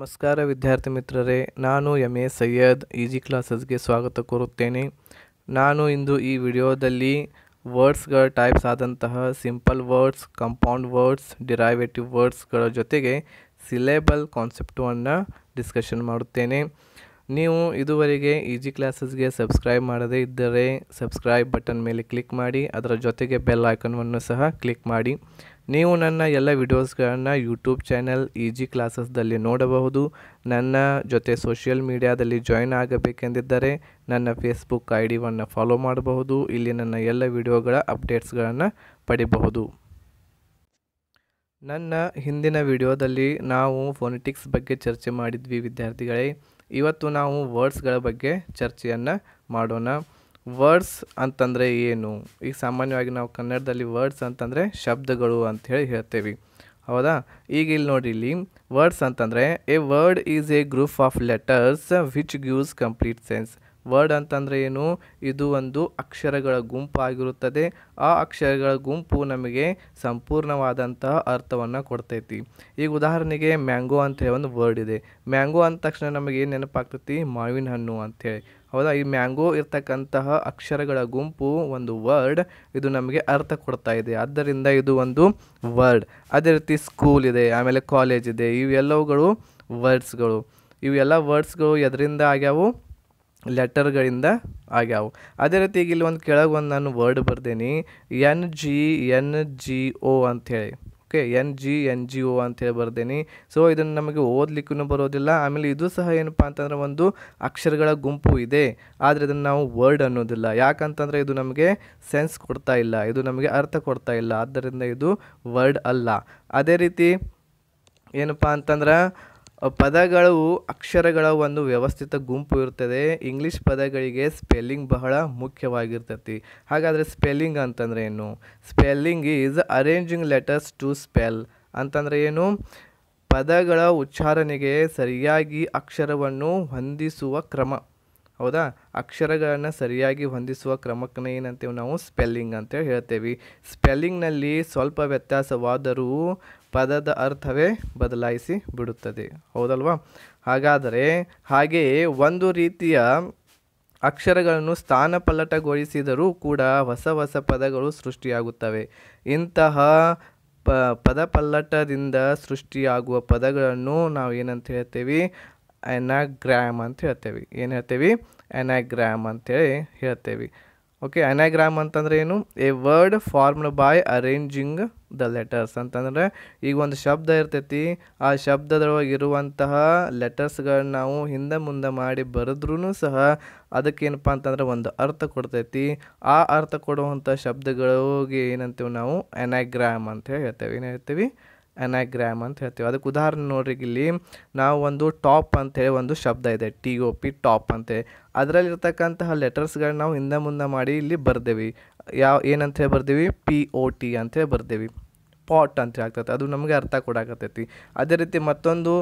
ನಮಸ್ಕಾರ ವಿದ್ಯಾರ್ಥಿ ಮಿತ್ರರೇ ನಾನು ಎಮ್ ಎ ಸೈಯದ್ ಈಜಿ ಕ್ಲಾಸಸ್ಗೆ ಸ್ವಾಗತ ಕೋರುತ್ತೇನೆ ನಾನು ಇಂದು ಈ ವಿಡಿಯೋದಲ್ಲಿ ವರ್ಡ್ಸ್ಗಳ ಟೈಪ್ಸ್ ಆದಂತಹ simple words compound words derivative ವರ್ಡ್ಸ್ಗಳ ಜೊತೆಗೆ ಸಿಲೇಬಲ್ ಕಾನ್ಸೆಪ್ಟನ್ನು ಡಿಸ್ಕಷನ್ ಮಾಡುತ್ತೇನೆ ನೀವು ಇದುವರೆಗೆ ಈಜಿ ಕ್ಲಾಸಸ್ಗೆ ಸಬ್ಸ್ಕ್ರೈಬ್ ಮಾಡದೇ ಇದ್ದರೆ ಸಬ್ಸ್ಕ್ರೈಬ್ ಬಟನ್ ಮೇಲೆ ಕ್ಲಿಕ್ ಮಾಡಿ ಅದರ ಜೊತೆಗೆ ಬೆಲ್ ಐಕನ್ವನ್ನು ಸಹ ಕ್ಲಿಕ್ ಮಾಡಿ ನೀವು ನನ್ನ ಎಲ್ಲ ವಿಡಿಯೋಸ್ಗಳನ್ನು ಯೂಟ್ಯೂಬ್ ಚಾನೆಲ್ ಇ ಜಿ ಕ್ಲಾಸಸ್ದಲ್ಲಿ ನೋಡಬಹುದು ನನ್ನ ಜೊತೆ ಸೋಷಿಯಲ್ ಮೀಡಿಯಾದಲ್ಲಿ ಜಾಯಿನ್ ಆಗಬೇಕೆಂದಿದ್ದರೆ ನನ್ನ ಫೇಸ್ಬುಕ್ ಐ ಡಿವನ್ನು ಫಾಲೋ ಮಾಡಬಹುದು ಇಲ್ಲಿ ನನ್ನ ಎಲ್ಲ ವಿಡಿಯೋಗಳ ಅಪ್ಡೇಟ್ಸ್ಗಳನ್ನು ಪಡಿಬಹುದು ನನ್ನ ಹಿಂದಿನ ವಿಡಿಯೋದಲ್ಲಿ ನಾವು ಫೋನೆಟಿಕ್ಸ್ ಬಗ್ಗೆ ಚರ್ಚೆ ಮಾಡಿದ್ವಿ ವಿದ್ಯಾರ್ಥಿಗಳೇ ಇವತ್ತು ನಾವು ವರ್ಡ್ಸ್ಗಳ ಬಗ್ಗೆ ಚರ್ಚೆಯನ್ನು ಮಾಡೋಣ ವರ್ಡ್ಸ್ ಅಂತಂದರೆ ಏನು ಈಗ ಸಾಮಾನ್ಯವಾಗಿ ನಾವು ಕನ್ನಡದಲ್ಲಿ ವರ್ಡ್ಸ್ ಅಂತಂದರೆ ಶಬ್ದಗಳು ಹೇಳಿ ಹೇಳ್ತೇವೆ ಹೌದಾ ಈಗ ಇಲ್ಲಿ ನೋಡಿ ಇಲ್ಲಿ ವರ್ಡ್ಸ್ ಅಂತಂದರೆ a word is a group of letters which gives complete sense word ಅಂತಂದರೆ ಏನು ಇದು ಒಂದು ಅಕ್ಷರಗಳ ಗುಂಪು ಆಗಿರುತ್ತದೆ ಆ ಅಕ್ಷರಗಳ ಗುಂಪು ನಮಗೆ ಸಂಪೂರ್ಣವಾದಂತಹ ಅರ್ಥವನ್ನು ಕೊಡ್ತೈತಿ ಈಗ ಉದಾಹರಣೆಗೆ ಮ್ಯಾಂಗೋ ಅಂತ ಹೇಳಿ ಒಂದು ವರ್ಡ್ ಇದೆ ಮ್ಯಾಂಗೋ ಅಂದ ತಕ್ಷಣ ನಮಗೆ ಏನು ನೆನಪಾಗ್ತೈತಿ ಮಾವಿನ ಹಣ್ಣು ಅಂಥೇಳಿ ಹೌದಾ ಈ ಮ್ಯಾಂಗೋ ಇರ್ತಕ್ಕಂತಹ ಅಕ್ಷರಗಳ ಗುಂಪು ಒಂದು ವರ್ಡ್ ಇದು ನಮಗೆ ಅರ್ಥ ಕೊಡ್ತಾ ಇದೆ ಆದ್ದರಿಂದ ಇದು ಒಂದು ವರ್ಡ್ ಅದೇ ರೀತಿ ಸ್ಕೂಲ್ ಇದೆ ಆಮೇಲೆ ಕಾಲೇಜ್ ಇದೆ ಇವೆಲ್ಲವುಗಳು ವರ್ಡ್ಸ್ಗಳು ಇವೆಲ್ಲ ವರ್ಡ್ಸ್ಗಳು ಎದರಿಂದ ಆಗ್ಯಾವು ಲೆಟರ್ಗಳಿಂದ ಆಗ್ಯಾವು ಅದೇ ರೀತಿ ಈಗ ಇಲ್ಲಿ ಒಂದು ಕೆಳಗೆ ಒಂದು ನಾನು ವರ್ಡ್ ಬರ್ದೇನಿ N G N G O ಅಂಥೇಳಿ okay N G N G O ಅಂತೇಳಿ ಬರ್ದೇನೆ ಸೊ ಇದನ್ನು ನಮಗೆ ಓದಲಿಕ್ಕೂ ಬರೋದಿಲ್ಲ ಆಮೇಲೆ ಇದು ಸಹ ಏನಪ್ಪ ಅಂತಂದರೆ ಒಂದು ಅಕ್ಷರಗಳ ಗುಂಪು ಇದೆ ಆದರೆ ಇದನ್ನು ನಾವು ವರ್ಡ್ ಅನ್ನೋದಿಲ್ಲ ಯಾಕಂತಂದರೆ ಇದು ನಮಗೆ ಸೆನ್ಸ್ ಕೊಡ್ತಾ ಇಲ್ಲ ಇದು ನಮಗೆ ಅರ್ಥ ಕೊಡ್ತಾ ಇಲ್ಲ ಆದ್ದರಿಂದ ಇದು ವರ್ಡ್ ಅಲ್ಲ ಅದೇ ರೀತಿ ಏನಪ್ಪ ಅಂತಂದ್ರೆ ಪದಗಳು ಅಕ್ಷರಗಳ ಒಂದು ವ್ಯವಸ್ಥಿತ ಗುಂಪು ಇರ್ತದೆ ಇಂಗ್ಲೀಷ್ ಪದಗಳಿಗೆ ಸ್ಪೆಲ್ಲಿಂಗ್ ಬಹಳ ಮುಖ್ಯವಾಗಿರ್ತೈತಿ ಹಾಗಾದರೆ ಸ್ಪೆಲ್ಲಿಂಗ್ ಅಂತಂದರೆ ಏನು spelling is arranging letters to spell ಅಂತಂದರೆ ಏನು ಪದಗಳ ಉಚ್ಚಾರಣೆಗೆ ಸರಿಯಾಗಿ ಅಕ್ಷರವನ್ನು ಹೊಂದಿಸುವ ಕ್ರಮ ಹೌದಾ ಅಕ್ಷರಗಳನ್ನು ಸರಿಯಾಗಿ ಹೊಂದಿಸುವ ಕ್ರಮಕ್ಕೆ ಏನಂತೀವಿ ನಾವು ಸ್ಪೆಲ್ಲಿಂಗ್ ಅಂತೇಳಿ ಹೇಳ್ತೇವೆ ಸ್ಪೆಲ್ಲಿಂಗ್ನಲ್ಲಿ ಸ್ವಲ್ಪ ವ್ಯತ್ಯಾಸವಾದರೂ ಪದದ ಅರ್ಥವೇ ಬದಲಾಯಿಸಿ ಬಿಡುತ್ತದೆ ಹೌದಲ್ವಾ ಹಾಗಾದರೆ ಹಾಗೆಯೇ ಒಂದು ರೀತಿಯ ಅಕ್ಷರಗಳನ್ನು ಸ್ಥಾನ ಪಲ್ಲಟಗೊಳಿಸಿದರೂ ಕೂಡ ಹೊಸ ಹೊಸ ಪದಗಳು ಸೃಷ್ಟಿಯಾಗುತ್ತವೆ ಇಂತಹ ಪ ಪದಪಲ್ಲಟದಿಂದ ಸೃಷ್ಟಿಯಾಗುವ ಪದಗಳನ್ನು ನಾವು ಏನಂತ ಹೇಳ್ತೇವೆ ಅನಾಗ್ರಾಮ್ ಅಂತ ಹೇಳ್ತೇವೆ ಏನು ಹೇಳ್ತೇವೆ ಅನಾಗ್ರಾಮ್ ಅಂತೇಳಿ ಹೇಳ್ತೇವೆ ಓಕೆ ಅನಾಗ್ರಾಮ್ ಅಂತಂದರೆ ಏನು a word formed by arranging the letters ಅಂತಂದರೆ ಈಗ ಒಂದು ಶಬ್ದ ಇರ್ತೈತಿ ಆ ಶಬ್ದದೊಳಗಿರುವಂತಹ ಲೆಟರ್ಸ್ಗಳನ್ನ ನಾವು ಹಿಂದೆ ಮುಂದೆ ಮಾಡಿ ಬರೆದ್ರೂ ಸಹ ಅದಕ್ಕೇನಪ್ಪ ಅಂತಂದ್ರೆ ಒಂದು ಅರ್ಥ ಕೊಡ್ತೈತಿ ಆ ಅರ್ಥ ಕೊಡುವಂಥ ಶಬ್ದಗಳಿಗೆ ಏನಂತೀವಿ ನಾವು ಎನಾಗ್ರಾಮ್ ಅಂತ ಹೇಳ್ತೇವೆ ಏನು ಹೇಳ್ತೀವಿ ಎನಾಗ್ರಾಮ್ ಅಂತ ಹೇಳ್ತೀವಿ ಅದಕ್ಕೆ ಉದಾಹರಣೆ ನೋಡ್ರಿ ಇಲ್ಲಿ ನಾವು ಒಂದು ಟಾಪ್ ಅಂತೇಳಿ ಒಂದು ಶಬ್ದ ಇದೆ ಟಿ ಒ ಪಿ ಟಾಪ್ ಅಂತೇಳಿ ಅದರಲ್ಲಿರ್ತಕ್ಕಂತಹ ಲೆಟರ್ಸ್ಗಳನ್ನ ನಾವು ಹಿಂದೆ ಮುಂದೆ ಮಾಡಿ ಇಲ್ಲಿ ಬರ್ದೇವಿ ಯಾವ ಏನಂತ ಹೇಳಿ ಬರ್ದೇವಿ ಪಿ ಓ ಟಿ ಅಂತೇಳಿ ಬರ್ದೇವಿ ಪಾಟ್ ಅಂತ ಆಗ್ತೈತೆ ಅದು ನಮಗೆ ಅರ್ಥ ಕೊಡಾಕತ್ತೈತಿ ಅದೇ ರೀತಿ ಮತ್ತೊಂದು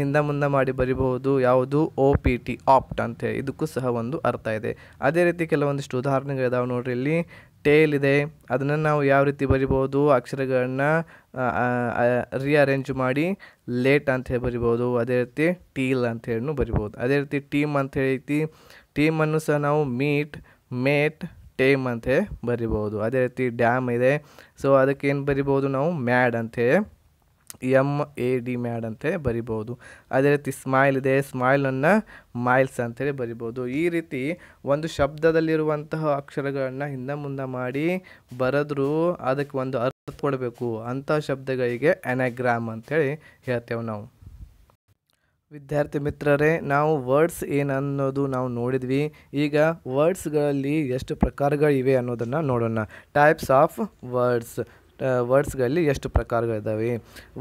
ಹಿಂದೆ ಮುಂದೆ ಮಾಡಿ ಬರಿಬಹುದು ಯಾವುದು ಒ ಪಿ ಟಿ ಆಪ್ಟ್ ಅಂತೇಳಿ ಇದಕ್ಕೂ ಸಹ ಒಂದು ಅರ್ಥ ಇದೆ ಅದೇ ರೀತಿ ಕೆಲವೊಂದಿಷ್ಟು ಉದಾಹರಣೆಗಳಿದಾವೆ ನೋಡ್ರಿ ಇಲ್ಲಿ ಟೇಲ್ ಇದೆ ಅದನ್ನು ನಾವು ಯಾವ ರೀತಿ ಬರಿಬೋದು ಅಕ್ಷರಗಳನ್ನ ರಿಅರೇಂಜ್ ಮಾಡಿ ಲೇಟ್ ಹೇಳಿ ಬರಿಬೋದು ಅದೇ ರೀತಿ ಟೀಲ್ ಹೇಳಿ ಬರಿಬೋದು ಅದೇ ರೀತಿ ಟೀಮ್ ಅಂತ ಐತಿ ಟೀಮನ್ನು ಸಹ ನಾವು ಮೀಟ್ ಮೇಟ್ ಟೇಮ್ ಅಂತ ಬರಿಬೋದು ಅದೇ ರೀತಿ ಡ್ಯಾಮ್ ಇದೆ ಸೊ ಅದಕ್ಕೆ ಏನು ಬರಿಬೋದು ನಾವು ಮ್ಯಾಡ್ ಅಂತೇಳಿ ಎಮ್ ಎ ಡಿ ಮ್ಯಾಡ್ ಅಂತ ಬರಿಬೋದು ಅದೇ ರೀತಿ ಸ್ಮೈಲ್ ಇದೆ ಸ್ಮೈಲನ್ನು ಮೈಲ್ಸ್ ಅಂತೇಳಿ ಬರಿಬೋದು ಈ ರೀತಿ ಒಂದು ಶಬ್ದದಲ್ಲಿರುವಂತಹ ಅಕ್ಷರಗಳನ್ನು ಹಿಂದೆ ಮುಂದೆ ಮಾಡಿ ಬರೆದ್ರೂ ಅದಕ್ಕೆ ಒಂದು ಅರ್ಥ ಕೊಡಬೇಕು ಅಂಥ ಶಬ್ದಗಳಿಗೆ ಅನಾಗ್ರಾಮ್ ಅಂತೇಳಿ ಹೇಳ್ತೇವೆ ನಾವು ವಿದ್ಯಾರ್ಥಿ ಮಿತ್ರರೇ ನಾವು ವರ್ಡ್ಸ್ ಏನನ್ನೋದು ನಾವು ನೋಡಿದ್ವಿ ಈಗ ವರ್ಡ್ಸ್ಗಳಲ್ಲಿ ಎಷ್ಟು ಪ್ರಕಾರಗಳಿವೆ ಅನ್ನೋದನ್ನು ನೋಡೋಣ ಟೈಪ್ಸ್ ಆಫ್ ವರ್ಡ್ಸ್ ವರ್ಡ್ಸ್ಗಳಲ್ಲಿ ಎಷ್ಟು ಪ್ರಕಾರಗಳಿದ್ದಾವೆ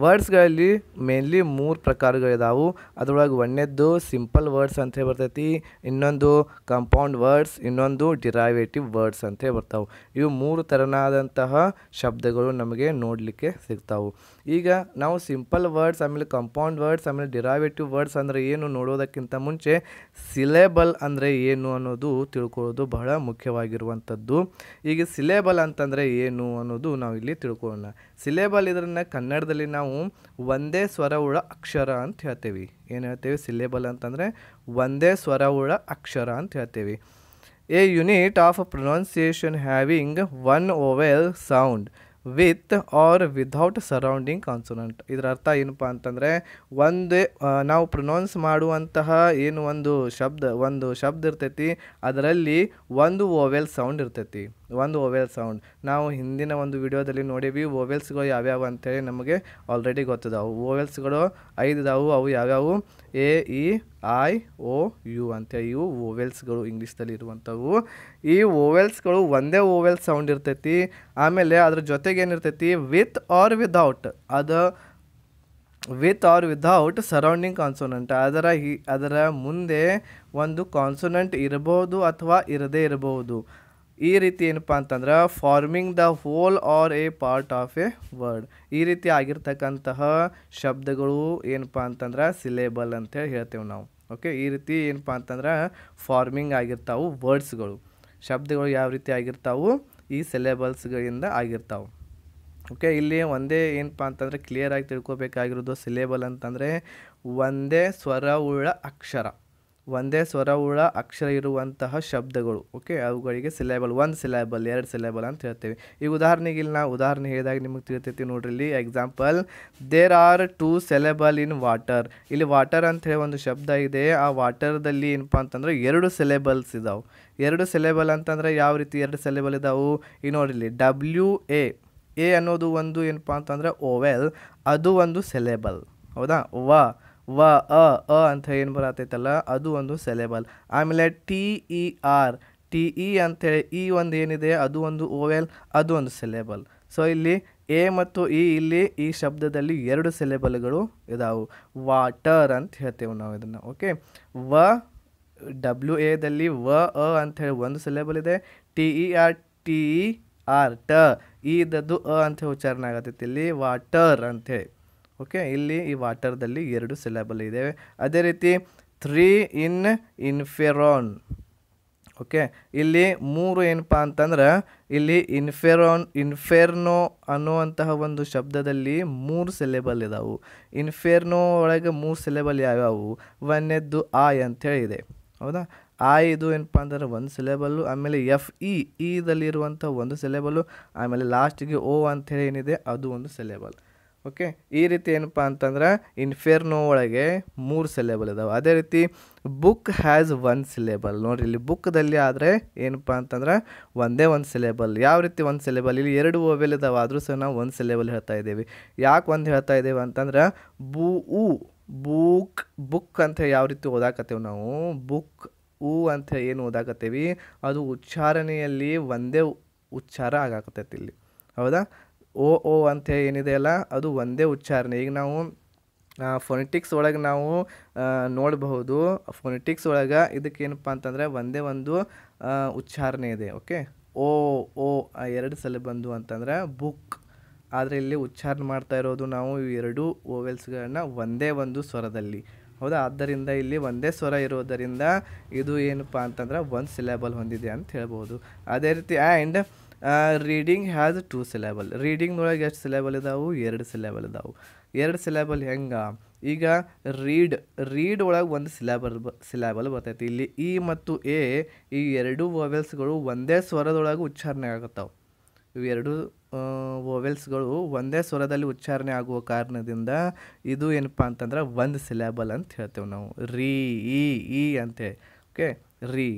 ವರ್ಡ್ಸ್ಗಳಲ್ಲಿ ಮೇನ್ಲಿ ಮೂರು ಪ್ರಕಾರಗಳಿದಾವೆ ಅದರೊಳಗೆ ಒಂದೇದ್ದು ಸಿಂಪಲ್ ವರ್ಡ್ಸ್ ಅಂತ ಹೇಳಿ ಬರ್ತೈತಿ ಇನ್ನೊಂದು ಕಂಪೌಂಡ್ ವರ್ಡ್ಸ್ ಇನ್ನೊಂದು ಡಿರೈವೇಟಿವ್ ವರ್ಡ್ಸ್ ಅಂತ ಹೇಳಿ ಬರ್ತಾವೆ ಇವು ಮೂರು ಥರನಾದಂತಹ ಶಬ್ದಗಳು ನಮಗೆ ನೋಡಲಿಕ್ಕೆ ಸಿಗ್ತಾವೆ ಈಗ ನಾವು ಸಿಂಪಲ್ ವರ್ಡ್ಸ್ ಆಮೇಲೆ ಕಂಪೌಂಡ್ ವರ್ಡ್ಸ್ ಆಮೇಲೆ ಡಿರೈವೇಟಿವ್ ವರ್ಡ್ಸ್ ಅಂದರೆ ಏನು ನೋಡೋದಕ್ಕಿಂತ ಮುಂಚೆ ಸಿಲೆಬಲ್ ಅಂದರೆ ಏನು ಅನ್ನೋದು ತಿಳ್ಕೊಳ್ಳೋದು ಬಹಳ ಮುಖ್ಯವಾಗಿರುವಂಥದ್ದು ಈಗ ಸಿಲೆಬಲ್ ಅಂತಂದರೆ ಏನು ಅನ್ನೋದು ನಾವು ಇಲ್ಲಿ ತಿಳ್ಕೊಳ್ಳೋಣ ಸಿಲೆಬಲ್ ಇದ್ರನ್ನ ಕನ್ನಡದಲ್ಲಿ ನಾವು ಒಂದೇ ಸ್ವರವುಳ ಅಕ್ಷರ ಅಂತ ಹೇಳ್ತೇವೆ ಏನು ಹೇಳ್ತೇವೆ ಸಿಲೆಬಲ್ ಅಂತಂದರೆ ಒಂದೇ ಸ್ವರವುಳ ಅಕ್ಷರ ಅಂತ ಹೇಳ್ತೇವೆ a unit of pronunciation having one vowel sound with or without surrounding consonant ಇದರ ಅರ್ಥ ಏನಪ್ಪ ಅಂತಂದರೆ ಒಂದೇ ನಾವು ಪ್ರೊನೌನ್ಸ್ ಮಾಡುವಂತಹ ಏನು ಒಂದು ಶಬ್ದ ಒಂದು ಶಬ್ದ ಇರ್ತೈತಿ ಅದರಲ್ಲಿ ಒಂದು ಓವೆಲ್ ಸೌಂಡ್ ಇರ್ತೈತಿ ಒಂದು ಓವೆಲ್ ಸೌಂಡ್ ನಾವು ಹಿಂದಿನ ಒಂದು ವಿಡಿಯೋದಲ್ಲಿ ನೋಡೀವಿ ಓವೆಲ್ಸ್ಗಳು ಯಾವ್ಯಾವು ಅಂತೇಳಿ ನಮಗೆ ಆಲ್ರೆಡಿ ಗೊತ್ತಿದಾವು ಓವೆಲ್ಸ್ಗಳು ಐದು ಇದಾವು ಅವು ಯಾವ್ಯಾವು A E I O U ಅಂತೇಳಿ ಇವು ಓವೆಲ್ಸ್ಗಳು ಇಂಗ್ಲೀಷ್ದಲ್ಲಿ ಇರುವಂಥವು ಈ ಓವೆಲ್ಸ್ಗಳು ಒಂದೇ ಓವೆಲ್ ಸೌಂಡ್ ಇರ್ತೈತಿ ಆಮೇಲೆ ಅದ್ರ ಜೊತೆಗೆ ಏನಿರ್ತೈತಿ ವಿತ್ ಆರ್ ವಿದೌಟ್ ಅದು with or without surrounding consonant ಅದರ ಅದರ ಮುಂದೆ ಒಂದು ಕಾನ್ಸೋನೆಂಟ್ ಇರಬಹುದು ಅಥವಾ ಇರದೇ ಇರಬಹುದು ಈ ರೀತಿ ಏನಪ್ಪ ಅಂತಂದ್ರೆ forming the whole or a part of a word ಈ ರೀತಿ ಆಗಿರ್ತಕ್ಕಂತಹ ಶಬ್ದಗಳು ಏನಪ್ಪ ಅಂತಂದ್ರೆ ಸಿಲೇಬಲ್ ಅಂತೇಳಿ ಹೇಳ್ತೇವೆ ನಾವು ಓಕೆ ಈ ರೀತಿ ಏನಪ್ಪ ಅಂತಂದ್ರೆ ಫಾರ್ಮಿಂಗ್ ಆಗಿರ್ತಾವು ವರ್ಡ್ಸ್ಗಳು ಶಬ್ದಗಳು ಯಾವ ರೀತಿ ಆಗಿರ್ತಾವು ಈ ಸಿಲೇಬಲ್ಸ್ಗಳಿಂದ ಆಗಿರ್ತಾವೆ ಓಕೆ ಇಲ್ಲಿ ಒಂದೇ ಏನಪ್ಪ ಅಂತಂದರೆ ಕ್ಲಿಯರಾಗಿ ತಿಳ್ಕೊಬೇಕಾಗಿರೋದು ಸಿಲೇಬಲ್ ಅಂತಂದರೆ ಒಂದೇ ಸ್ವರವುಳ್ಳ ಅಕ್ಷರ ಒಂದೇ ಸ್ವರವುಳ ಅಕ್ಷರ ಇರುವಂತಹ ಶಬ್ದಗಳು ಓಕೆ ಅವುಗಳಿಗೆ ಸಿಲೆಬಲ್ ಒಂದು ಸಿಲೆಬಲ್ ಎರಡು ಸಿಲೆಬಲ್ ಅಂತ ಹೇಳ್ತೇವೆ ಈಗ ಉದಾಹರಣೆಗೆ ಇಲ್ಲಿ ನಾವು ಉದಾಹರಣೆ ಹೇಳಿದಾಗ ನಿಮಗೆ ತಿಳಿತೈತಿ ನೋಡ್ರಿ ಇಲ್ಲಿ example there are two syllable in water ಇಲ್ಲಿ ವಾಟರ್ ಅಂತ ಹೇಳಿ ಒಂದು ಶಬ್ದ ಇದೆ ಆ ವಾಟರ್ದಲ್ಲಿ ಏನಪ್ಪ ಅಂತಂದ್ರೆ ಎರಡು ಸೆಲೆಬಲ್ಸ್ ಇದಾವೆ ಎರಡು ಸೆಲೆಬಲ್ ಅಂತಂದರೆ ಯಾವ ರೀತಿ ಎರಡು ಸೆಲೆಬಲ್ ಇದಾವೆ ಈ ನೋಡ್ರಿ ಇಲ್ಲಿ ಡಬ್ಲ್ಯೂ ಎ ಎ ಅನ್ನೋದು ಒಂದು ಏನಪ್ಪ ಅಂತಂದರೆ ಓವೆಲ್ ಅದು ಒಂದು ಸೆಲೆಬಲ್ ಹೌದಾ ವಾ ವ ಅ ಅ ಅಂತ ಏನು ಬರತೈತಲ್ಲ ಅದು ಒಂದು ಸೆಲೆಬಲ್ ಆಮೇಲೆ T E R T E ಅಂತೇಳಿ ಈ ಒಂದು ಏನಿದೆ ಅದು ಒಂದು ಓವೆಲ್ ಅದು ಒಂದು ಸೆಲೆಬಲ್ ಸೊ ಇಲ್ಲಿ ಎ ಮತ್ತು ಇ ಇಲ್ಲಿ ಈ ಶಬ್ದದಲ್ಲಿ ಎರಡು ಸೆಲೆಬಲ್ಗಳು ಇದಾವೆ ವಾಟರ್ ಅಂತ ಹೇಳ್ತೇವೆ ನಾವು ಇದನ್ನು ಓಕೆ ವ ಡಬ್ಲ್ಯೂ ಎದಲ್ಲಿ ವ ಅ ಅಂಥೇಳಿ ಒಂದು ಸೆಲೆಬಲ್ ಇದೆ e, e, T E R T E R ಟ ಈ ಇದ್ದದ್ದು ಅ ಅಂತ ಉಚ್ಚಾರಣೆ ಆಗತ್ತೈತಿ ಇಲ್ಲಿ ವಾಟರ್ ಅಂಥೇಳಿ ಓಕೆ ಇಲ್ಲಿ ಈ ವಾಟರ್ದಲ್ಲಿ ಎರಡು ಸಿಲೆಬಲ್ ಇದ್ದಾವೆ ಅದೇ ರೀತಿ ತ್ರೀ ಇನ್ ಇನ್ಫೆರಾನ್ ಓಕೆ ಇಲ್ಲಿ ಮೂರು ಏನಪ್ಪ ಅಂತಂದ್ರೆ ಇಲ್ಲಿ ಇನ್ಫೆರಾನ್ ಇನ್ಫೆರ್ನೋ ಅನ್ನುವಂತಹ ಒಂದು ಶಬ್ದದಲ್ಲಿ ಮೂರು ಸಿಲೆಬಲ್ ಇದಾವು ಇನ್ಫೆರ್ನೋ ಒಳಗೆ ಮೂರು ಸಿಲೆಬಲ್ ಯಾವ್ಯಾವು ಒಂದನೇದ್ದು ಆಯ್ ಅಂತ ಇದೆ ಹೌದಾ ಆ ಇದು ಏನಪ್ಪ ಅಂದರೆ ಒಂದು ಸಿಲೆಬಲ್ಲು ಆಮೇಲೆ ಎಫ್ ಇ e, ಇದಲ್ಲಿರುವಂಥ e ಒಂದು ಸಿಲೆಬಲ್ಲು ಆಮೇಲೆ ಲಾಸ್ಟಿಗೆ ಓ ಅಂತೇಳಿ ಏನಿದೆ ಅದು ಒಂದು ಸಿಲೆಬಲ್ ಓಕೆ ಈ ರೀತಿ ಏನಪ್ಪ ಅಂತಂದ್ರೆ ಇನ್ಫೇರ್ನೋ ಒಳಗೆ ಮೂರು ಸಿಲೆಬಲ್ ಇದಾವೆ ಅದೇ ರೀತಿ ಬುಕ್ ಹ್ಯಾಸ್ ಒನ್ ಸಿಲೆಬಲ್ ನೋಡಿರಿ ಇಲ್ಲಿ ಬುಕ್ದಲ್ಲಿ ಆದರೆ ಏನಪ್ಪ ಅಂತಂದ್ರೆ ಒಂದೇ ಒಂದು ಸಿಲೆಬಲ್ ಯಾವ ರೀತಿ ಒಂದು ಸಿಲೆಬಲ್ ಇಲ್ಲಿ ಎರಡು ಓವೆಲ್ ಇದಾವೆ ಆದರೂ ಸಹ ನಾವು ಒಂದು ಸಿಲೆಬಲ್ ಹೇಳ್ತಾ ಇದ್ದೀವಿ ಯಾಕೆ ಒಂದು ಹೇಳ್ತಾ ಇದ್ದೇವೆ ಅಂತಂದ್ರೆ ಬೂ ಉ ಬುಕ್ ಬುಕ್ ಅಂತ ಯಾವ ರೀತಿ ಓದಾಕತ್ತೇವೆ ನಾವು ಬುಕ್ ಉ ಅಂತ ಏನು ಓದಾಕತ್ತೇವಿ ಅದು ಉಚ್ಚಾರಣೆಯಲ್ಲಿ ಒಂದೇ ಉಚ್ಚಾರ ಆಗಾಕತ್ತೈತಿ ಇಲ್ಲಿ ಹೌದಾ ಓ ಓ ಅಂತ ಏನಿದೆಯಲ್ಲ ಅದು ಒಂದೇ ಉಚ್ಚಾರಣೆ ಈಗ ನಾವು ಫೊನೆಟಿಕ್ಸ್ ಒಳಗೆ ನಾವು ನೋಡಬಹುದು ಫೊನೆಟಿಕ್ಸ್ ಒಳಗೆ ಇದಕ್ಕೇನಪ್ಪ ಅಂತಂದರೆ ಒಂದೇ ಒಂದು ಉಚ್ಚಾರಣೆ ಇದೆ ಓಕೆ ಓ ಓ ಎರಡು ಸಲ ಬಂದು ಅಂತಂದರೆ ಬುಕ್ ಆದರೆ ಇಲ್ಲಿ ಉಚ್ಚಾರಣೆ ಮಾಡ್ತಾ ಇರೋದು ನಾವು ಎರಡು ಓವೆಲ್ಸ್ಗಳನ್ನ ಒಂದೇ ಒಂದು ಸ್ವರದಲ್ಲಿ ಹೌದಾ ಆದ್ದರಿಂದ ಇಲ್ಲಿ ಒಂದೇ ಸ್ವರ ಇರೋದರಿಂದ ಇದು ಏನಪ್ಪ ಅಂತಂದ್ರೆ ಒಂದು ಸಿಲೆಬಲ್ ಹೊಂದಿದೆ ಅಂತ ಹೇಳ್ಬೋದು ಅದೇ ರೀತಿ and reading has two syllable ಒಳಗೆ ಎಷ್ಟು ಸಿಲೆಬಲ್ ಇದಾವೆ ಎರಡು ಸಿಲೆಬಲ್ ಇದಾವೆ ಎರಡು ಸಿಲೆಬಲ್ ಹೆಂಗೆ ಈಗ ರೀಡ್ ರೀಡ್ ಒಳಗೆ ಒಂದು ಸಿಲೆಬಲ್ ಬ ಸಿಲೆಬಲ್ ಬರ್ತೈತಿ ಇಲ್ಲಿ ಇ e ಮತ್ತು ಎ ಈ ಎರಡೂ ವೋವೆಲ್ಸ್ಗಳು ಒಂದೇ ಸ್ವರದೊಳಗೆ ಉಚ್ಚಾರಣೆ ಆಗುತ್ತವೆ ಇವೆರಡು ವೋವೆಲ್ಸ್ಗಳು ಒಂದೇ ಸ್ವರದಲ್ಲಿ ಉಚ್ಚಾರಣೆ ಆಗುವ ಕಾರಣದಿಂದ ಇದು ಏನಪ್ಪ ಅಂತಂದ್ರೆ ಒಂದು ಸಿಲೆಬಲ್ ಅಂತ ಹೇಳ್ತೇವೆ ನಾವು ರೀ ಇ ಇ ಅಂತೇಳಿ ಓಕೆ ರೀ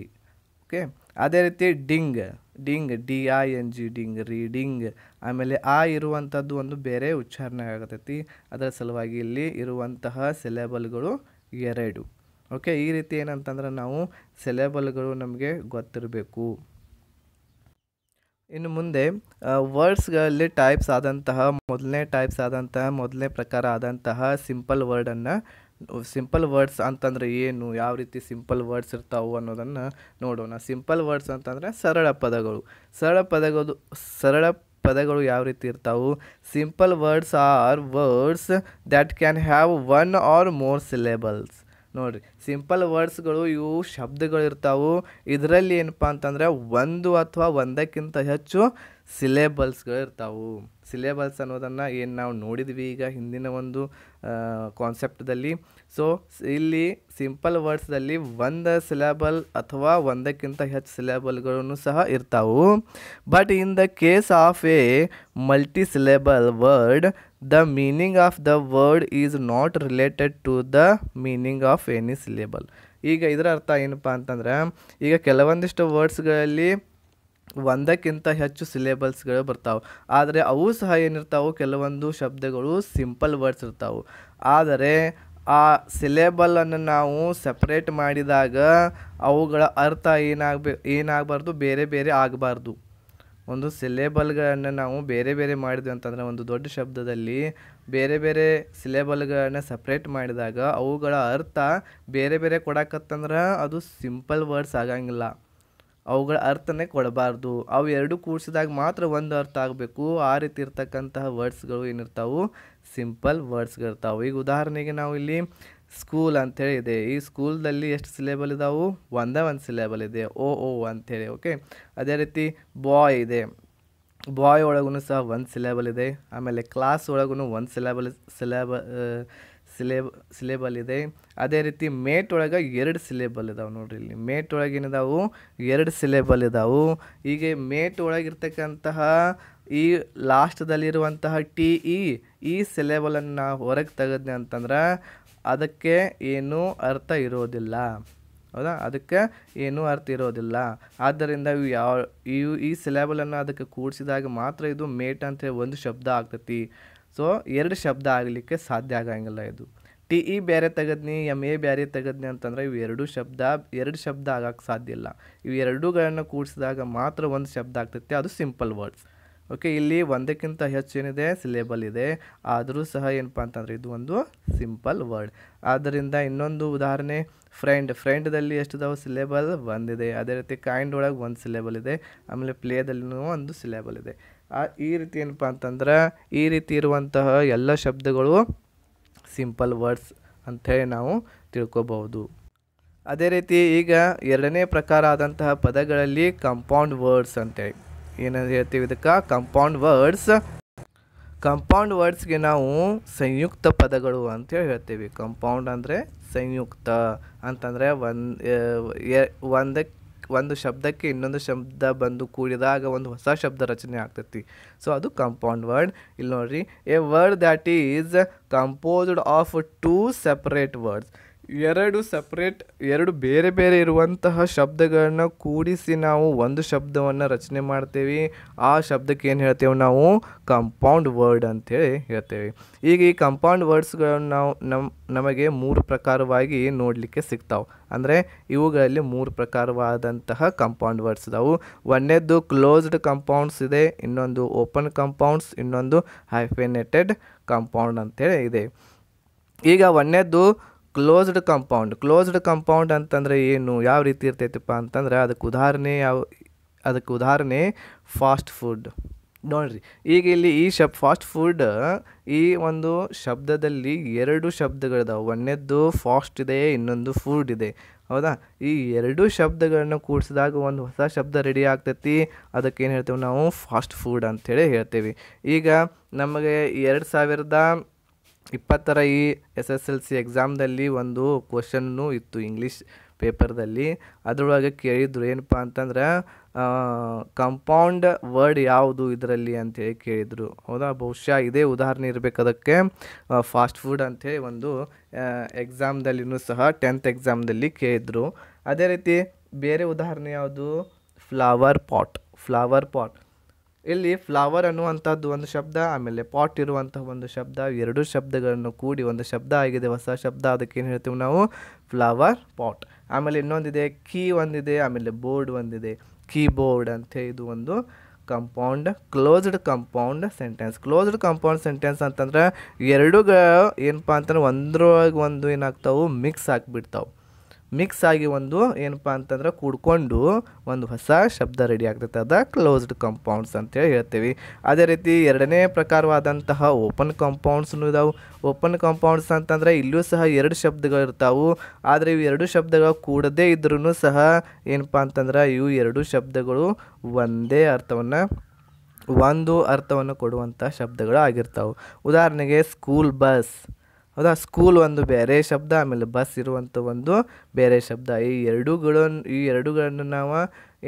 ಓಕೆ ಅದೇ ರೀತಿ ding ding D I N G ding reading ಆಮೇಲೆ ಆ ಇರುವಂಥದ್ದು ಒಂದು ಬೇರೆ ಉಚ್ಚಾರಣೆ ಆಗತೈತಿ ಅದರ ಸಲುವಾಗಿ ಇಲ್ಲಿ ಇರುವಂತಹ ಸೆಲೆಬಲ್ಗಳು ಎರಡು ಓಕೆ ಈ ರೀತಿ ಏನಂತಂದ್ರೆ ನಾವು ಸೆಲೆಬಲ್ಗಳು ನಮಗೆ ಗೊತ್ತಿರಬೇಕು ಇನ್ನು ಮುಂದೆ ವರ್ಡ್ಸ್ಗಳಲ್ಲಿ ಟೈಪ್ಸ್ ಆದಂತಹ ಮೊದಲನೇ ಟೈಪ್ಸ್ ಆದಂತಹ ಮೊದಲನೇ ಪ್ರಕಾರ ಆದಂತಹ ಸಿಂಪಲ್ ವರ್ಡನ್ನು ಸಿಂಪಲ್ ವರ್ಡ್ಸ್ ಅಂತಂದರೆ ಏನು ಯಾವ ರೀತಿ ಸಿಂಪಲ್ ವರ್ಡ್ಸ್ ಇರ್ತಾವು ಅನ್ನೋದನ್ನು ನೋಡೋಣ ಸಿಂಪಲ್ ವರ್ಡ್ಸ್ ಅಂತಂದರೆ ಸರಳ ಪದಗಳು ಸರಳ ಪದಗಳು ಸರಳ ಪದಗಳು ಯಾವ ರೀತಿ ಇರ್ತಾವೆ simple words are words that can have one or more syllables ನೋಡಿರಿ ಸಿಂಪಲ್ ವರ್ಡ್ಸ್ಗಳು ಇವು ಶಬ್ದಗಳಿರ್ತಾವೆ ಇದರಲ್ಲಿ ಏನಪ್ಪ ಅಂತಂದರೆ ಒಂದು ಅಥವಾ ಒಂದಕ್ಕಿಂತ ಹೆಚ್ಚು ಇರ್ತಾವು ಸಿಲೆಬಲ್ಸ್ ಅನ್ನೋದನ್ನು ಏನು ನಾವು ನೋಡಿದ್ವಿ ಈಗ ಹಿಂದಿನ ಒಂದು ಕಾನ್ಸೆಪ್ಟ್ದಲ್ಲಿ ಸೊ ಇಲ್ಲಿ ಸಿಂಪಲ್ ವರ್ಡ್ಸ್ದಲ್ಲಿ ಒಂದು ಸಿಲೆಬಲ್ ಅಥವಾ ಒಂದಕ್ಕಿಂತ ಹೆಚ್ಚು ಸಿಲೆಬಲ್ಗಳೂ ಸಹ ಇರ್ತಾವೆ but in the case of a multi syllable word the meaning of the word is not related to the meaning of any syllable ಈಗ ಇದರ ಅರ್ಥ ಏನಪ್ಪ ಅಂತಂದ್ರೆ ಈಗ ಕೆಲವೊಂದಿಷ್ಟು ವರ್ಡ್ಸ್ಗಳಲ್ಲಿ ಒಂದಕ್ಕಿಂತ ಹೆಚ್ಚು ಸಿಲೆಬಲ್ಸ್ಗಳು ಬರ್ತಾವೆ ಆದರೆ ಅವು ಸಹ ಏನಿರ್ತಾವೆ ಕೆಲವೊಂದು ಶಬ್ದಗಳು ಸಿಂಪಲ್ ವರ್ಡ್ಸ್ ಇರ್ತಾವೆ ಆದರೆ ಆ ಸಿಲೆಬಲನ್ನು ನಾವು ಸಪ್ರೇಟ್ ಮಾಡಿದಾಗ ಅವುಗಳ ಅರ್ಥ ಏನಾಗಬೇಕು ಏನಾಗಬಾರ್ದು ಬೇರೆ ಬೇರೆ ಆಗಬಾರ್ದು ಒಂದು ಸಿಲೇಬಲ್ಗಳನ್ನು ನಾವು ಬೇರೆ ಬೇರೆ ಮಾಡಿದ್ವಿ ಅಂತಂದರೆ ಒಂದು ದೊಡ್ಡ ಶಬ್ದದಲ್ಲಿ ಬೇರೆ ಬೇರೆ ಸಿಲೇಬಲ್ಗಳನ್ನು ಸಪ್ರೇಟ್ ಮಾಡಿದಾಗ ಅವುಗಳ ಅರ್ಥ ಬೇರೆ ಬೇರೆ ಕೊಡಕತ್ತಂದ್ರೆ ಅದು ಸಿಂಪಲ್ ವರ್ಡ್ಸ್ ಆಗಂಗಿಲ್ಲ ಅವುಗಳ ಅರ್ಥನೇ ಕೊಡಬಾರ್ದು ಅವು ಎರಡು ಕೂಡಿಸಿದಾಗ ಮಾತ್ರ ಒಂದು ಅರ್ಥ ಆಗಬೇಕು ಆ ರೀತಿ ಇರ್ತಕ್ಕಂತಹ ವರ್ಡ್ಸ್ಗಳು ಏನಿರ್ತಾವೆ ಸಿಂಪಲ್ ವರ್ಡ್ಸ್ಗಳಿರ್ತಾವೆ ಈಗ ಉದಾಹರಣೆಗೆ ನಾವು ಇಲ್ಲಿ ಸ್ಕೂಲ್ ಅಂಥೇಳಿ ಇದೆ ಈ ಸ್ಕೂಲ್ದಲ್ಲಿ ಎಷ್ಟು ಸಿಲೆಬಲ್ ಇದಾವು ಒಂದೇ ಒಂದು ಸಿಲೆಬಲ್ ಇದೆ ಓ ಓ ಅಂಥೇಳಿ ಓಕೆ ಅದೇ ರೀತಿ ಬಾಯ್ ಇದೆ ಬಾಯ್ ಒಳಗೂ ಸಹ ಒಂದು ಸಿಲೆಬಲ್ ಇದೆ ಆಮೇಲೆ ಕ್ಲಾಸ್ ಒಳಗೂ ಒಂದು ಸಿಲೆಬಲ್ ಸಿಲೆಬ ಸಿಲೇಬ ಸಿಲೆಬಲ್ ಇದೆ ಅದೇ ರೀತಿ ಮೇಟ್ ಒಳಗೆ ಎರಡು ಸಿಲೆಬಲ್ ಇದಾವೆ ನೋಡಿರಿ ಇಲ್ಲಿ ಮೇಟ್ ಒಳಗೇನಿದಾವು ಎರಡು ಸಿಲೆಬಲ್ ಇದಾವು ಹೀಗೆ ಮೇಟ್ ಒಳಗಿರ್ತಕ್ಕಂತಹ ಈ ಲಾಸ್ಟ್ದಲ್ಲಿರುವಂತಹ ಟಿ ಇ e, ಈ ಸಿಲೆಬಲನ್ನು ನಾವು ಹೊರಗೆ ತೆಗೆದ್ನೆ ಅಂತಂದ್ರೆ ಅದಕ್ಕೆ ಏನೂ ಅರ್ಥ ಇರೋದಿಲ್ಲ ಹೌದಾ ಅದಕ್ಕೆ ಏನೂ ಅರ್ಥ ಇರೋದಿಲ್ಲ ಆದ್ದರಿಂದ ಇವು ಯಾವ ಇವು ಈ ಸಿಲೆಬಲನ್ನು ಅದಕ್ಕೆ ಕೂಡಿಸಿದಾಗ ಮಾತ್ರ ಇದು ಮೇಟ್ ಅಂತೇಳಿ ಒಂದು ಶಬ್ದ ಆಗ್ತೈತಿ ಸೊ ಎರಡು ಶಬ್ದ ಆಗಲಿಕ್ಕೆ ಸಾಧ್ಯ ಆಗಂಗಿಲ್ಲ ಇದು ಟಿ ಇ e ಬೇರೆ ತೆಗದ್ನಿ ಎಮ್ ಎ ಬೇರೆ ತೆಗದ್ನಿ ಅಂತಂದ್ರೆ ಇವು ಎರಡು ಶಬ್ದ ಎರಡು ಶಬ್ದ ಆಗಕ್ಕೆ ಸಾಧ್ಯ ಇಲ್ಲ ಇವು ಎರಡೂಗಳನ್ನು ಕೂಡಿಸಿದಾಗ ಮಾತ್ರ ಒಂದು ಶಬ್ದ ಆಗ್ತೈತಿ ಅದು ಸಿಂಪಲ್ ವರ್ಡ್ಸ್ ಓಕೆ ಇಲ್ಲಿ ಒಂದಕ್ಕಿಂತ ಹೆಚ್ಚು ಏನಿದೆ ಸಿಲೇಬಲ್ ಇದೆ ಆದರೂ ಸಹ ಏನಪ್ಪ ಅಂತಂದರೆ ಇದು ಒಂದು ಸಿಂಪಲ್ ವರ್ಡ್ ಆದ್ದರಿಂದ ಇನ್ನೊಂದು ಉದಾಹರಣೆ ಫ್ರೆಂಡ್ ಫ್ರೆಂಡ್ದಲ್ಲಿ ಎಷ್ಟಿದಾವೆ ಸಿಲೇಬಲ್ ಒಂದಿದೆ ಅದೇ ರೀತಿ ಕಾಯಿಂಡ್ ಒಳಗೆ ಒಂದು ಸಿಲೇಬಲ್ ಇದೆ ಆಮೇಲೆ ಪ್ಲೇದಲ್ಲಿನೂ ಒಂದು ಸಿಲೇಬಲ್ ಇದೆ ಆ ಈ ರೀತಿ ಏನಪ್ಪ ಅಂತಂದ್ರೆ ಈ ರೀತಿ ಇರುವಂತಹ ಎಲ್ಲ ಶಬ್ದಗಳು ಸಿಂಪಲ್ ವರ್ಡ್ಸ್ ಅಂಥೇಳಿ ನಾವು ತಿಳ್ಕೊಬಹುದು ಅದೇ ರೀತಿ ಈಗ ಎರಡನೇ ಪ್ರಕಾರ ಆದಂತಹ ಪದಗಳಲ್ಲಿ ಕಂಪೌಂಡ್ ವರ್ಡ್ಸ್ ಅಂತೇಳಿ ಏನಂತ ಹೇಳ್ತೀವಿ ಇದಕ್ಕೆ ಕಂಪೌಂಡ್ ವರ್ಡ್ಸ್ ಕಂಪೌಂಡ್ ವರ್ಡ್ಸ್ಗೆ ನಾವು ಸಂಯುಕ್ತ ಪದಗಳು ಅಂತೇಳಿ ಹೇಳ್ತೀವಿ ಕಂಪೌಂಡ್ ಅಂದರೆ ಸಂಯುಕ್ತ ಅಂತಂದರೆ ಒಂದು ಒಂದಕ್ಕೆ ಒಂದು ಶಬ್ದಕ್ಕೆ ಇನ್ನೊಂದು ಶಬ್ದ ಬಂದು ಕೂಡಿದಾಗ ಒಂದು ಹೊಸ ಶಬ್ದ ರಚನೆ ಆಗ್ತೈತಿ ಸೊ ಅದು ಕಂಪೌಂಡ್ ವರ್ಡ್ ಇಲ್ಲಿ ನೋಡ್ರಿ a word that is composed of two separate words ಎರಡು ಸಪ್ರೇಟ್ ಎರಡು ಬೇರೆ ಬೇರೆ ಇರುವಂತಹ ಶಬ್ದಗಳನ್ನ ಕೂಡಿಸಿ ನಾವು ಒಂದು ಶಬ್ದವನ್ನು ರಚನೆ ಮಾಡ್ತೇವೆ ಆ ಶಬ್ದಕ್ಕೆ ಏನು ಹೇಳ್ತೇವೆ ನಾವು ಕಂಪೌಂಡ್ ವರ್ಡ್ ಅಂತೇಳಿ ಹೇಳ್ತೇವೆ ಈಗ ಈ ಕಂಪೌಂಡ್ ವರ್ಡ್ಸ್ಗಳನ್ನು ನಾವು ನಮ್ಮ ನಮಗೆ ಮೂರು ಪ್ರಕಾರವಾಗಿ ನೋಡಲಿಕ್ಕೆ ಸಿಗ್ತಾವೆ ಅಂದರೆ ಇವುಗಳಲ್ಲಿ ಮೂರು ಪ್ರಕಾರವಾದಂತಹ ಕಂಪೌಂಡ್ ವರ್ಡ್ಸ್ ಇದಾವೆ ಒಂದೇದ್ದು ಕ್ಲೋಸ್ಡ್ ಕಂಪೌಂಡ್ಸ್ ಇದೆ ಇನ್ನೊಂದು ಓಪನ್ ಕಂಪೌಂಡ್ಸ್ ಇನ್ನೊಂದು ಹೈಫೆನೆಟೆಡ್ ಕಂಪೌಂಡ್ ಅಂತೇಳಿ ಇದೆ ಈಗ ಒಂದೇದ್ದು ಕ್ಲೋಸ್ಡ್ ಕಂಪೌಂಡ್ ಕ್ಲೋಸ್ಡ್ ಕಂಪೌಂಡ್ ಅಂತಂದರೆ ಏನು ಯಾವ ರೀತಿ ಇರ್ತೈತಿಪ್ಪ ಅಂತಂದ್ರೆ ಅದಕ್ಕೆ ಉದಾಹರಣೆ ಯಾವ ಅದಕ್ಕೆ ಉದಾಹರಣೆ ಫಾಸ್ಟ್ ಫುಡ್ ನೋಡ್ರಿ ಈಗ ಇಲ್ಲಿ ಈ ಶಬ್ ಫಾಸ್ಟ್ ಫುಡ್ ಈ ಒಂದು ಶಬ್ದದಲ್ಲಿ ಎರಡು ಶಬ್ದಗಳಿದಾವೆ ಒಂದೇದ್ದು ಫಾಸ್ಟ್ ಇದೆ ಇನ್ನೊಂದು ಫುಡ್ ಇದೆ ಹೌದಾ ಈ ಎರಡು ಶಬ್ದಗಳನ್ನು ಕೂಡಿಸಿದಾಗ ಒಂದು ಹೊಸ ಶಬ್ದ ರೆಡಿ ಆಗ್ತೈತಿ ಅದಕ್ಕೆ ಏನು ಹೇಳ್ತೇವೆ ನಾವು ಫಾಸ್ಟ್ ಫುಡ್ ಅಂಥೇಳಿ ಹೇಳ್ತೇವೆ ಈಗ ನಮಗೆ ಎರಡು ಸಾವಿರದ ಇಪ್ಪತ್ತರ ಈ ಎಸ್ ಎಸ್ ಎಲ್ ಸಿ ಎಕ್ಸಾಮ್ದಲ್ಲಿ ಒಂದು ಕ್ವಶನ್ನು ಇತ್ತು ಇಂಗ್ಲೀಷ್ ಪೇಪರ್ದಲ್ಲಿ ಅದರೊಳಗೆ ಕೇಳಿದ್ರು ಏನಪ್ಪ ಅಂತಂದ್ರೆ ಕಂಪೌಂಡ್ ವರ್ಡ್ ಯಾವುದು ಇದರಲ್ಲಿ ಅಂತೇಳಿ ಕೇಳಿದರು ಹೌದಾ ಬಹುಶಃ ಇದೇ ಉದಾಹರಣೆ ಇರಬೇಕು ಅದಕ್ಕೆ ಫಾಸ್ಟ್ ಫುಡ್ ಅಂಥೇಳಿ ಒಂದು ಎಕ್ಸಾಮ್ದಲ್ಲಿಯೂ ಸಹ ಟೆಂತ್ ಎಕ್ಸಾಮ್ದಲ್ಲಿ ಕೇಳಿದರು ಅದೇ ರೀತಿ ಬೇರೆ ಉದಾಹರಣೆ ಯಾವುದು ಫ್ಲವರ್ ಪಾಟ್ ಫ್ಲವರ್ ಪಾಟ್ ಇಲ್ಲಿ ಫ್ಲವರ್ ಅನ್ನುವಂಥದ್ದು ಒಂದು ಶಬ್ದ ಆಮೇಲೆ ಪಾಟ್ ಇರುವಂತಹ ಒಂದು ಶಬ್ದ ಎರಡು ಶಬ್ದಗಳನ್ನು ಕೂಡಿ ಒಂದು ಶಬ್ದ ಆಗಿದೆ ಹೊಸ ಶಬ್ದ ಏನು ಹೇಳ್ತೀವಿ ನಾವು ಫ್ಲವರ್ ಪಾಟ್ ಆಮೇಲೆ ಇನ್ನೊಂದಿದೆ ಕೀ ಒಂದಿದೆ ಆಮೇಲೆ ಬೋರ್ಡ್ ಒಂದಿದೆ ಕೀಬೋರ್ಡ್ ಅಂತ ಇದು ಒಂದು compound closed compound sentence closed compound sentence ಅಂತಂದ್ರೆ ಎರಡು ಏನಪ್ಪ ಅಂತಂದ್ರೆ ಒಂದ್ರೊಳಗೆ ಒಂದು ಏನಾಗ್ತಾವೆ ಮಿಕ್ಸ್ ಆಗಿಬಿಡ್ತಾವೆ ಮಿಕ್ಸ್ ಆಗಿ ಒಂದು ಏನಪ್ಪ ಅಂತಂದ್ರೆ ಕೂಡ್ಕೊಂಡು ಒಂದು ಹೊಸ ಶಬ್ದ ರೆಡಿ ಆಗ್ತೈತೆ ಅದ ಕ್ಲೋಸ್ಡ್ ಕಾಂಪೌಂಡ್ಸ್ ಅಂತೇಳಿ ಹೇಳ್ತೀವಿ ಅದೇ ರೀತಿ ಎರಡನೇ ಪ್ರಕಾರವಾದಂತಹ ಓಪನ್ ಕಾಂಪೌಂಡ್ಸ್ನು ಇದಾವೆ ಓಪನ್ ಕಾಂಪೌಂಡ್ಸ್ ಅಂತಂದರೆ ಇಲ್ಲೂ ಸಹ ಎರಡು ಶಬ್ದಗಳು ಇರ್ತಾವೆ ಆದರೆ ಇವು ಎರಡು ಶಬ್ದಗಳು ಕೂಡದೇ ಇದ್ರೂ ಸಹ ಏನಪ್ಪ ಅಂತಂದ್ರೆ ಇವು ಎರಡು ಶಬ್ದಗಳು ಒಂದೇ ಅರ್ಥವನ್ನು ಒಂದು ಅರ್ಥವನ್ನು ಕೊಡುವಂಥ ಶಬ್ದಗಳು ಆಗಿರ್ತಾವೆ ಉದಾಹರಣೆಗೆ ಸ್ಕೂಲ್ ಬಸ್ ಹೌದಾ ಸ್ಕೂಲ್ ಒಂದು ಬೇರೆ ಶಬ್ದ ಆಮೇಲೆ ಬಸ್ ಇರುವಂಥ ಒಂದು ಬೇರೆ ಶಬ್ದ ಈ ಎರಡೂಗಳನ್ನು ಈ ಎರಡುಗಳನ್ನು ನಾವು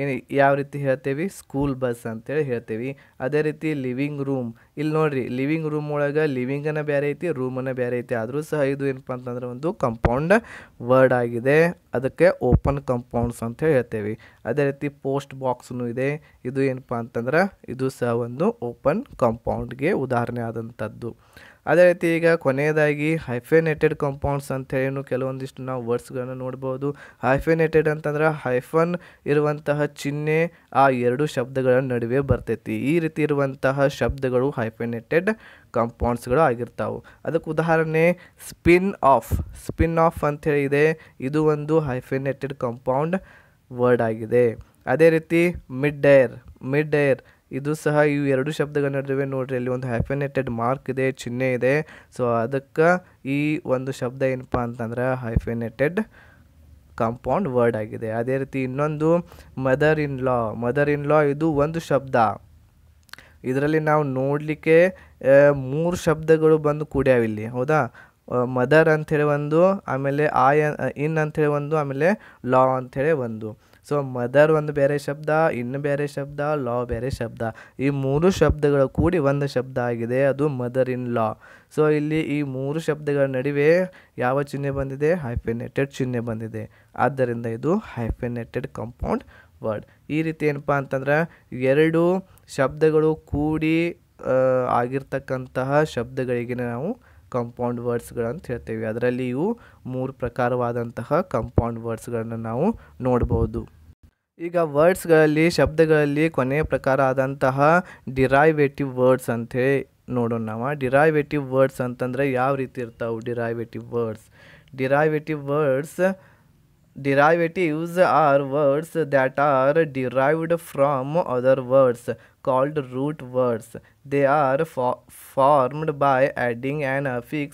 ಏನು ಯಾವ ರೀತಿ ಹೇಳ್ತೇವೆ ಸ್ಕೂಲ್ ಬಸ್ ಅಂತೇಳಿ ಹೇಳ್ತೇವೆ ಅದೇ ರೀತಿ ಲಿವಿಂಗ್ ರೂಮ್ ಇಲ್ಲಿ ನೋಡ್ರಿ ಲಿವಿಂಗ್ ರೂಮ್ ಒಳಗೆ ಅನ್ನ ಬೇರೆ ಐತಿ ರೂಮನ್ನು ಬೇರೆ ಐತಿ ಆದರೂ ಸಹ ಇದು ಏನಪ್ಪ ಅಂತಂದ್ರೆ ಒಂದು ಕಂಪೌಂಡ್ ವರ್ಡ್ ಆಗಿದೆ ಅದಕ್ಕೆ ಓಪನ್ ಕಂಪೌಂಡ್ಸ್ ಅಂತ ಹೇಳ್ತೇವೆ ಅದೇ ರೀತಿ ಪೋಸ್ಟ್ ಬಾಕ್ಸ್ನು ಇದೆ ಇದು ಏನಪ್ಪ ಅಂತಂದ್ರೆ ಇದು ಸಹ ಒಂದು ಓಪನ್ ಕಂಪೌಂಡ್ಗೆ ಉದಾಹರಣೆ ಆದಂಥದ್ದು ಅದೇ ರೀತಿ ಈಗ ಕೊನೆಯದಾಗಿ ಹೈಫೆನೇಟೆಡ್ ಕಂಪೌಂಡ್ಸ್ ಹೇಳಿ ಕೆಲವೊಂದಿಷ್ಟು ನಾವು ವರ್ಡ್ಸ್ಗಳನ್ನು ನೋಡ್ಬೋದು ಹೈಫೆನೇಟೆಡ್ ಅಂತಂದ್ರೆ ಹೈಫನ್ ಇರುವಂತಹ ಚಿಹ್ನೆ ಆ ಎರಡು ಶಬ್ದಗಳ ನಡುವೆ ಬರ್ತೈತಿ ಈ ರೀತಿ ಇರುವಂತಹ ಶಬ್ದಗಳು ಹೈಫೆನೇಟೆಡ್ ಕಾಂಪೌಂಡ್ಸ್ಗಳು ಆಗಿರ್ತಾವೆ ಅದಕ್ಕೆ ಉದಾಹರಣೆ ಸ್ಪಿನ್ ಆಫ್ ಸ್ಪಿನ್ ಆಫ್ ಅಂತ ಹೇಳಿದೆ ಇದು ಒಂದು ಹೈಫೆನೇಟೆಡ್ ಕಾಂಪೌಂಡ್ ವರ್ಡ್ ಆಗಿದೆ ಅದೇ ರೀತಿ ಮಿಡ್ ಏರ್ ಮಿಡ್ ಏರ್ ಇದು ಸಹ ಇವು ಎರಡು ಶಬ್ದಗಳ ನಡುವೆ ನೋಡ್ರಿ ಇಲ್ಲಿ ಒಂದು ಹೈಫೆನೇಟೆಡ್ ಮಾರ್ಕ್ ಇದೆ ಚಿಹ್ನೆ ಇದೆ ಸೊ ಅದಕ್ಕೆ ಈ ಒಂದು ಶಬ್ದ ಏನಪ್ಪ ಅಂತಂದ್ರೆ ಹೈಫೆನೇಟೆಡ್ ಕಾಂಪೌಂಡ್ ವರ್ಡ್ ಆಗಿದೆ ಅದೇ ರೀತಿ ಇನ್ನೊಂದು mother in law mother in ಲಾ ಇದು ಒಂದು ಶಬ್ದ ಇದರಲ್ಲಿ ನಾವು ನೋಡಲಿಕ್ಕೆ ಮೂರು ಶಬ್ದಗಳು ಬಂದು ಕೂಡ್ಯಾವ ಇಲ್ಲಿ ಹೌದಾ ಮದರ್ ಅಂಥೇಳಿ ಒಂದು ಆಮೇಲೆ ಆಯ ಇನ್ ಅಂಥೇಳಿ ಒಂದು ಆಮೇಲೆ ಲಾ ಅಂಥೇಳಿ ಒಂದು ಸೊ ಮದರ್ ಒಂದು ಬೇರೆ ಶಬ್ದ ಇನ್ನು ಬೇರೆ ಶಬ್ದ ಲಾ ಬೇರೆ ಶಬ್ದ ಈ ಮೂರು ಶಬ್ದಗಳು ಕೂಡಿ ಒಂದು ಶಬ್ದ ಆಗಿದೆ ಅದು ಮದರ್ ಇನ್ ಲಾ ಸೊ ಇಲ್ಲಿ ಈ ಮೂರು ಶಬ್ದಗಳ ನಡುವೆ ಯಾವ ಚಿಹ್ನೆ ಬಂದಿದೆ ಹೈಫೆನೆಟೆಡ್ ಚಿಹ್ನೆ ಬಂದಿದೆ ಆದ್ದರಿಂದ ಇದು ಹೈಫೆನೆಟೆಡ್ ಕಂಪೌಂಡ್ ವರ್ಡ್ ಈ ರೀತಿ ಏನಪ್ಪ ಅಂತಂದ್ರೆ ಎರಡು ಶಬ್ದಗಳು ಕೂಡಿ ಆಗಿರ್ತಕ್ಕಂತಹ ಶಬ್ದಗಳಿಗೆ ನಾವು ಕಂಪೌಂಡ್ ವರ್ಡ್ಸ್ಗಳಂತ ಹೇಳ್ತೇವೆ ಅದರಲ್ಲಿಯೂ ಮೂರು ಪ್ರಕಾರವಾದಂತಹ ಕಂಪೌಂಡ್ ವರ್ಡ್ಸ್ಗಳನ್ನು ನಾವು ನೋಡ್ಬೋದು ಈಗ ವರ್ಡ್ಸ್ಗಳಲ್ಲಿ ಶಬ್ದಗಳಲ್ಲಿ ಕೊನೆಯ ಪ್ರಕಾರ ಆದಂತಹ ಡಿರೈವೇಟಿವ್ ವರ್ಡ್ಸ್ ಹೇಳಿ ನೋಡೋಣ ನಾವು ಡಿರೈವೇಟಿವ್ ವರ್ಡ್ಸ್ ಅಂತಂದರೆ ಯಾವ ರೀತಿ ಇರ್ತಾವೆ derivative words derivative words derivatives are words that are derived from other words called root words. They are fo formed by adding an affix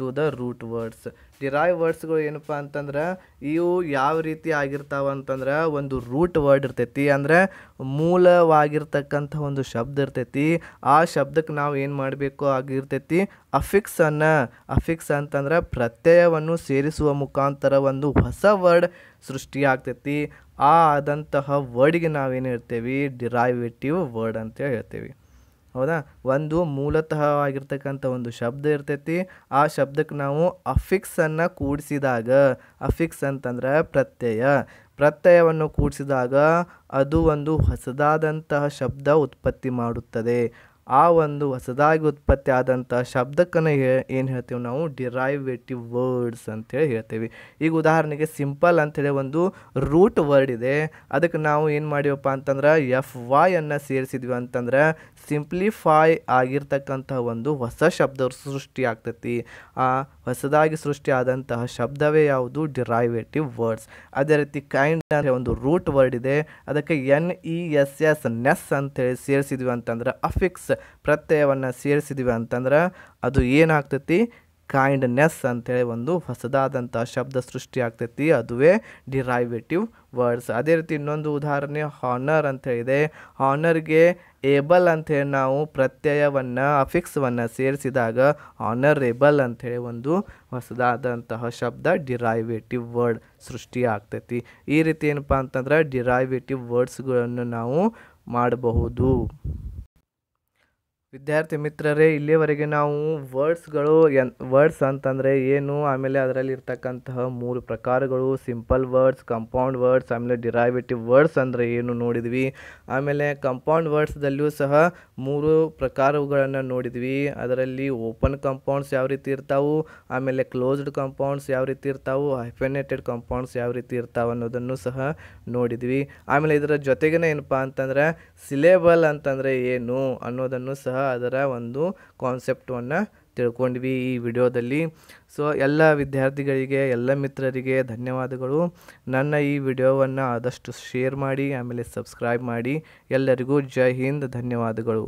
to the root words derive ವರ್ಡ್ಸ್ಗಳು ಏನಪ್ಪ ಅಂತಂದ್ರೆ ಇವು ಯಾವ ರೀತಿ ಆಗಿರ್ತಾವ ಅಂತಂದ್ರೆ ಒಂದು ರೂಟ್ ವರ್ಡ್ ಇರ್ತೈತಿ ಅಂದರೆ ಮೂಲವಾಗಿರ್ತಕ್ಕಂಥ ಒಂದು ಶಬ್ದ ಇರ್ತೈತಿ ಆ ಶಬ್ದಕ್ಕೆ ನಾವು ಏನು ಮಾಡಬೇಕು ಆಗಿರ್ತೈತಿ ಅಫಿಕ್ಸನ್ನು ಅಫಿಕ್ಸ್ ಅಂತಂದ್ರೆ ಪ್ರತ್ಯಯವನ್ನು ಸೇರಿಸುವ ಮುಖಾಂತರ ಒಂದು ಹೊಸ ವರ್ಡ್ ಸೃಷ್ಟಿಯಾಗ್ತೈತಿ ಆ ಆದಂತಹ ವರ್ಡಿಗೆ ನಾವೇನು ಹೇಳ್ತೇವೆ ಡಿರೈವೇಟಿವ್ ವರ್ಡ್ ಅಂತ ಹೇಳ್ತೇವೆ ಹೌದಾ ಒಂದು ಮೂಲತಃ ಆಗಿರ್ತಕ್ಕಂಥ ಒಂದು ಶಬ್ದ ಇರ್ತೈತಿ ಆ ಶಬ್ದಕ್ಕೆ ನಾವು ಅಫಿಕ್ಸನ್ನು ಕೂಡಿಸಿದಾಗ ಅಫಿಕ್ಸ್ ಅಂತಂದ್ರೆ ಪ್ರತ್ಯಯ ಪ್ರತ್ಯಯವನ್ನು ಕೂಡಿಸಿದಾಗ ಅದು ಒಂದು ಹೊಸದಾದಂತಹ ಶಬ್ದ ಉತ್ಪತ್ತಿ ಮಾಡುತ್ತದೆ ಆ ಒಂದು ಹೊಸದಾಗಿ ಉತ್ಪತ್ತಿ ಆದಂಥ ಶಬ್ದಕ್ಕನ್ನು ಹೇ ಏನು ಹೇಳ್ತೀವಿ ನಾವು ಡಿರೈವೇಟಿವ್ ವರ್ಡ್ಸ್ ಅಂತೇಳಿ ಹೇಳ್ತೀವಿ ಈಗ ಉದಾಹರಣೆಗೆ ಸಿಂಪಲ್ ಅಂಥೇಳಿ ಒಂದು ರೂಟ್ ವರ್ಡ್ ಇದೆ ಅದಕ್ಕೆ ನಾವು ಏನು ಮಾಡಿವಪ್ಪ ಅಂತಂದ್ರೆ ಎಫ್ ವಾಯನ್ನ ಸೇರಿಸಿದ್ವಿ ಅಂತಂದ್ರೆ ಸಿಂಪ್ಲಿಫೈ ಆಗಿರ್ತಕ್ಕಂಥ ಒಂದು ಹೊಸ ಶಬ್ದ ಸೃಷ್ಟಿ ಆಗ್ತೈತಿ ಆ ಹೊಸದಾಗಿ ಸೃಷ್ಟಿ ಆದಂತಹ ಶಬ್ದವೇ ಯಾವುದು ಡಿರೈವೇಟಿವ್ ವರ್ಡ್ಸ್ ಅದೇ ರೀತಿ ಕೈಂಡ್ ಅಂದರೆ ಒಂದು ರೂಟ್ ವರ್ಡ್ ಇದೆ ಅದಕ್ಕೆ N E S S ness ಅಂತೇಳಿ ಸೇರಿಸಿದ್ವಿ ಅಂತಂದ್ರೆ ಅಫಿಕ್ಸ್ ಪ್ರತ್ಯಯವನ್ನು ಸೇರಿಸಿದ್ವಿ ಅಂತಂದ್ರೆ ಅದು ಏನಾಗ್ತೈತಿ ಕೈಂಡ್ನೆಸ್ ಅಂತೇಳಿ ಒಂದು ಹೊಸದಾದಂಥ ಶಬ್ದ ಸೃಷ್ಟಿ ಆಗ್ತೈತಿ ಅದುವೇ ಡಿರೈವೇಟಿವ್ ವರ್ಡ್ಸ್ ಅದೇ ರೀತಿ ಇನ್ನೊಂದು ಉದಾಹರಣೆ ಹಾನರ್ ಅಂತ ಹಾನರ್ಗೆ ಏಬಲ್ ಅಂಥೇಳಿ ನಾವು ಪ್ರತ್ಯಯವನ್ನು ಅಫಿಕ್ಸ್ವನ್ನು ಸೇರಿಸಿದಾಗ ಆನರೇಬಲ್ ಅಂಥೇಳಿ ಒಂದು ಹೊಸದಾದಂತಹ ಶಬ್ದ ಡಿರೈವೇಟಿವ್ ವರ್ಡ್ ಸೃಷ್ಟಿ ಆಗ್ತೈತಿ ಈ ರೀತಿ ಏನಪ್ಪ ಅಂತಂದ್ರೆ ಡಿರೈವೇಟಿವ್ ವರ್ಡ್ಸ್ಗಳನ್ನು ನಾವು ಮಾಡಬಹುದು ವಿದ್ಯಾರ್ಥಿ ಮಿತ್ರರೇ ಇಲ್ಲಿಯವರೆಗೆ ನಾವು ವರ್ಡ್ಸ್ಗಳು ಎನ್ ವರ್ಡ್ಸ್ ಅಂತಂದರೆ ಏನು ಆಮೇಲೆ ಅದರಲ್ಲಿ ಇರ್ತಕ್ಕಂತಹ ಮೂರು ಪ್ರಕಾರಗಳು ಸಿಂಪಲ್ ವರ್ಡ್ಸ್ ಕಂಪೌಂಡ್ ವರ್ಡ್ಸ್ ಆಮೇಲೆ ಡಿರೈವೇಟಿವ್ ವರ್ಡ್ಸ್ ಅಂದರೆ ಏನು ನೋಡಿದ್ವಿ ಆಮೇಲೆ ಕಂಪೌಂಡ್ ವರ್ಡ್ಸ್ದಲ್ಲಿಯೂ ಸಹ ಮೂರು ಪ್ರಕಾರಗಳನ್ನು ನೋಡಿದ್ವಿ ಅದರಲ್ಲಿ ಓಪನ್ ಕಂಪೌಂಡ್ಸ್ ಯಾವ ರೀತಿ ಇರ್ತಾವು ಆಮೇಲೆ ಕ್ಲೋಸ್ಡ್ ಕಂಪೌಂಡ್ಸ್ ಯಾವ ರೀತಿ ಇರ್ತಾವು ಹೈಫೆನೇಟೆಡ್ ಕಂಪೌಂಡ್ಸ್ ಯಾವ ರೀತಿ ಇರ್ತಾವೆ ಅನ್ನೋದನ್ನು ಸಹ ನೋಡಿದ್ವಿ ಆಮೇಲೆ ಇದರ ಜೊತೆಗೇ ಏನಪ್ಪ ಅಂತಂದರೆ ಸಿಲೇಬಲ್ ಅಂತಂದರೆ ಏನು ಅನ್ನೋದನ್ನು ಸಹ ಅದರ ಒಂದು ಕಾನ್ಸೆಪ್ಟನ್ನು ತಿಳ್ಕೊಂಡ್ವಿ ಈ ವಿಡಿಯೋದಲ್ಲಿ ಸೊ ಎಲ್ಲ ವಿದ್ಯಾರ್ಥಿಗಳಿಗೆ ಎಲ್ಲ ಮಿತ್ರರಿಗೆ ಧನ್ಯವಾದಗಳು ನನ್ನ ಈ ವಿಡಿಯೋವನ್ನು ಆದಷ್ಟು ಶೇರ್ ಮಾಡಿ ಆಮೇಲೆ ಸಬ್ಸ್ಕ್ರೈಬ್ ಮಾಡಿ ಎಲ್ಲರಿಗೂ ಜೈ ಹಿಂದ್ ಧನ್ಯವಾದಗಳು